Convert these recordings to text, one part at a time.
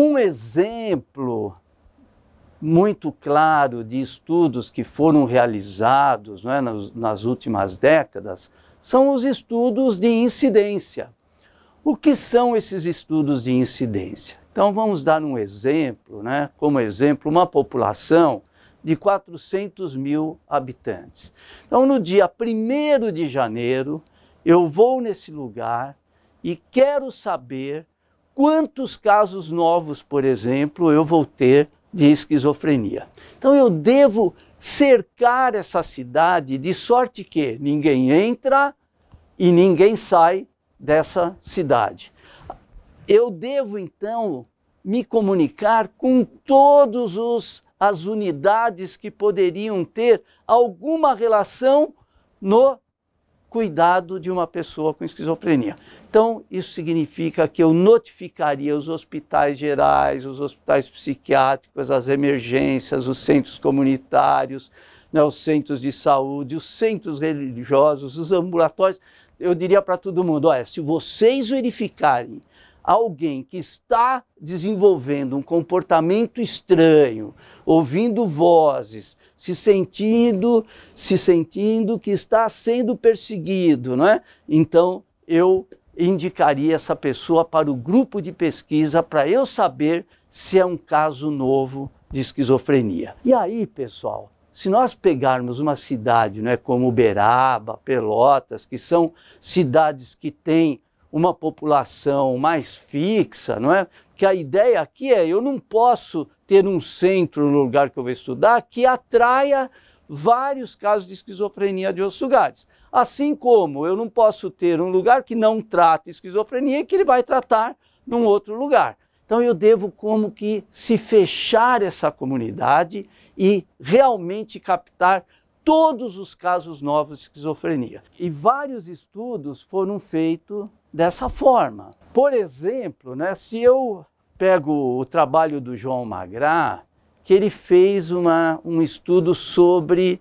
Um exemplo muito claro de estudos que foram realizados é, nas, nas últimas décadas são os estudos de incidência. O que são esses estudos de incidência? Então vamos dar um exemplo, né? como exemplo, uma população de 400 mil habitantes. Então no dia 1 de janeiro, eu vou nesse lugar e quero saber quantos casos novos, por exemplo, eu vou ter de esquizofrenia. Então eu devo cercar essa cidade de sorte que ninguém entra e ninguém sai dessa cidade. Eu devo então me comunicar com todos os as unidades que poderiam ter alguma relação no cuidado de uma pessoa com esquizofrenia. Então, isso significa que eu notificaria os hospitais gerais, os hospitais psiquiátricos, as emergências, os centros comunitários, né, os centros de saúde, os centros religiosos, os ambulatórios. Eu diria para todo mundo: olha, se vocês verificarem alguém que está desenvolvendo um comportamento estranho, ouvindo vozes, se sentindo, se sentindo que está sendo perseguido, não é? Então eu indicaria essa pessoa para o grupo de pesquisa para eu saber se é um caso novo de esquizofrenia. E aí, pessoal, se nós pegarmos uma cidade, não é como Uberaba, Pelotas, que são cidades que têm uma população mais fixa, não é? Que a ideia aqui é eu não posso ter um centro no lugar que eu vou estudar que atraia vários casos de esquizofrenia de outros lugares. Assim como eu não posso ter um lugar que não trata esquizofrenia e que ele vai tratar num outro lugar. Então eu devo como que se fechar essa comunidade e realmente captar todos os casos novos de esquizofrenia. E vários estudos foram feitos dessa forma. Por exemplo, né, se eu pego o trabalho do João Magrá, que ele fez uma, um estudo sobre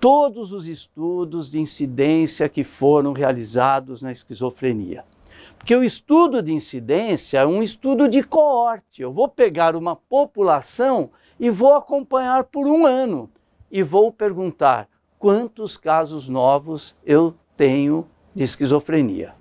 todos os estudos de incidência que foram realizados na esquizofrenia. Porque o estudo de incidência é um estudo de coorte. Eu vou pegar uma população e vou acompanhar por um ano e vou perguntar quantos casos novos eu tenho de esquizofrenia.